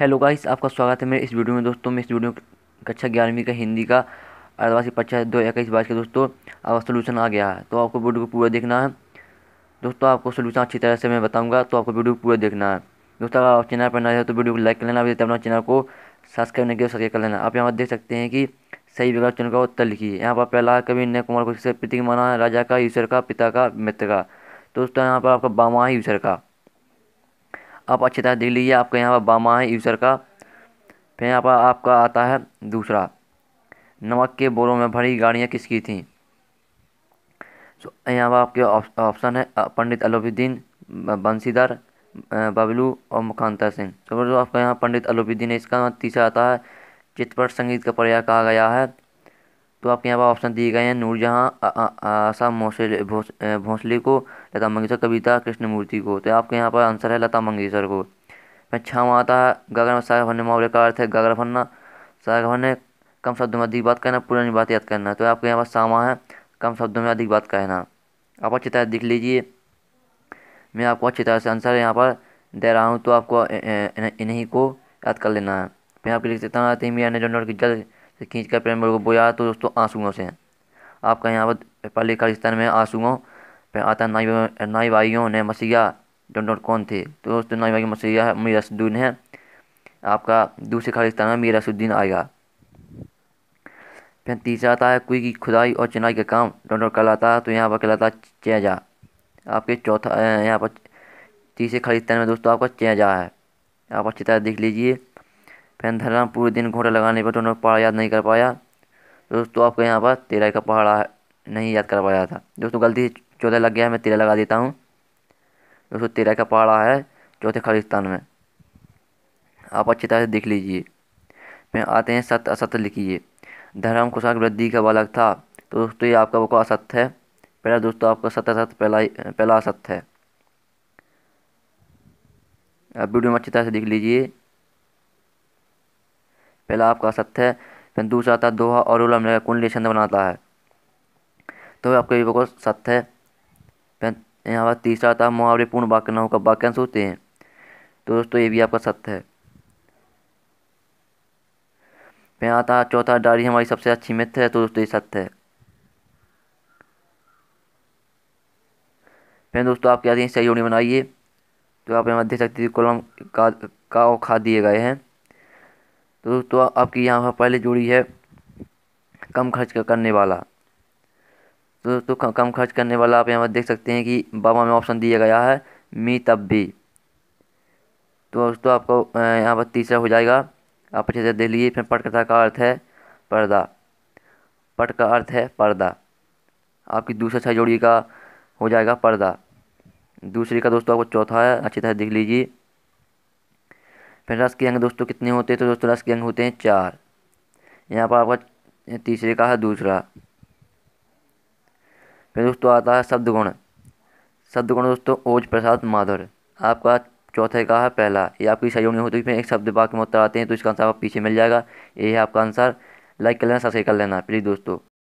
hello guys आपका स्वागत है मेरे इस वीडियो में दोस्तों मैं इस वीडियो कक्षा ग्यारहवीं का हिंदी का आदिवासी पच्चीस दो इक्कीस बाईस का दोस्तों आपका सोल्यूशन आ गया है तो आपको वीडियो को पूरा देखना है दोस्तों आपको सोल्यूशन अच्छी तरह से मैं बताऊंगा तो आपको वीडियो को पूरा देखना है दोस्तों अगर आप चैनल पर नए हो तो वीडियो को लाइक कर लेना अपना चैनल को सब्सक्राइब नहीं किया सब्सक्राइब तो कर लेना आप यहाँ पर देख सकते हैं कि सही विकल्प चुनकर उत्तर लिखिए यहाँ पर पहला कभी ने कुमार को प्रतीक माना राजा का यूसर का पिता का मित्र का दोस्तों यहाँ पर आपका बामा है यूसर का आप अच्छी तरह देख लीजिए आपके यहाँ पर बामा है यूज़र का फिर यहाँ पर आपका आता है दूसरा नमक के बोरों में भरी गाड़ियाँ किसकी थीं सो यहाँ पर आपके ऑप्शन है पंडित अलोबुद्दीन बंसीधर बबलू और मुखानता सिंह तो आपका यहाँ पंडित अलोबुद्दीन इसका तीसरा आता है चित्रपट संगीत का पर्याय कहा गया है तो आपके यहाँ पर ऑप्शन दिए गए हैं नूरजहाँ आशा भोसले भोसले को लता मंगेशकर कविता कृष्णमूर्ति को तो आपके यहाँ पर आंसर है लता मंगेशकर को फिर छावा आता है गगन में सागर भरने मुहावरे का अर्थ है गगन भरना सागर भरने कम शब्दों में अधिक बात करना पुरानी बात याद करना तो आपके यहाँ पर सामा है कम शब्दों में अधिक बात कहना आप अच्छी तरह देख लीजिए मैं आपको अच्छी तरह से आंसर यहाँ पर दे रहा हूँ तो आपको इन्हीं को याद कर लेना है मैं आपके लिए देता हूँ मेरा नजर की जल्द से खींच कर प्रेम को बोया तो दोस्तों आंसुओं से आपका यहाँ पर पहले खालिस्तान में आंसुओं पे आता नाई नाई भाइयों ने मसीहा डोंट डॉट कौन थे तो दोस्तों नाई भाई मसीहा मीर रसुद्दीन है आपका दूसरे खालिस्तान में मीर रसुद्दीन आएगा फिर तीसरा आता है कोई की खुदाई और चिनाई का काम डोंट डॉट कहलाता है तो यहाँ पर कहलाता है चेजा आपके चौथा यहाँ पर तीसरे खालिस्तान में दोस्तों आपका चेजा है आप अच्छी तरह देख लीजिए धर्म पूरे दिन घोड़ा लगाने पर दोनों तो पहाड़ याद नहीं कर पाया दोस्तों आपको यहाँ पर तेरह का पहाड़ा नहीं याद कर पाया था दोस्तों गलती चौदह लग गया है मैं तेरह लगा देता हूँ दोस्तों तेरह का पहाड़ा है चौथे खालिस्तान में आप अच्छी तरह से देख लीजिए फिर आते हैं सत्य असत्य लिखिए धर्म कुशाक वृद्धि का बालक था तो दोस्तों ये आपका वो असत्य है पहला दोस्तों आपका सत्य असत्य पहला पहला असत्य है आप वीडियो में अच्छी तरह से देख लीजिए पहला आपका सत्य है फिर दूसरा आता है दोहा और उलम कुंडली छंद बनाता है तो आपके युवक सत्य है फिर यहाँ पर तीसरा आता है मुहावरेपूर्ण वाक्य न होकर वाक्यांश होते हैं तो दोस्तों ये भी आपका सत्य है फिर आता है चौथा डायरी हमारी सबसे अच्छी मित्र है तो दोस्तों ये सत्य है फिर दोस्तों आप क्या सही होनी बनाइए तो आप यहाँ देख सकते हैं का, का खा दिए गए हैं तो दोस्तों आपकी यहाँ पर पहले जोड़ी है कम खर्च करने वाला तो दोस्तों कम खर्च करने वाला आप यहाँ पर देख सकते हैं कि बाबा में ऑप्शन दिया गया है मी तब भी तो दोस्तों आपको यहाँ पर तीसरा हो जाएगा आप अच्छे से देख लीजिए फिर पटकथा का अर्थ है पर्दा पट का अर्थ है पर्दा आपकी दूसरा छह जोड़ी का हो जाएगा पर्दा दूसरी का दोस्तों आपको चौथा है अच्छी तरह देख लीजिए फिर रस के अंग दोस्तों कितने होते हैं तो दोस्तों रस के अंग होते हैं चार यहाँ पर आपका तीसरे का है दूसरा फिर दोस्तों आता है शब्द गुण शब्द गुण दोस्तों ओज प्रसाद माधुर आपका चौथे का है पहला ये आपकी नहीं होती है एक शब्द बाकी में उत्तर आते हैं तो इसका आंसर आप पीछे मिल जाएगा ये है आपका आंसर लाइक कर लेना सब्सक्राइब कर लेना प्लीज़ दोस्तों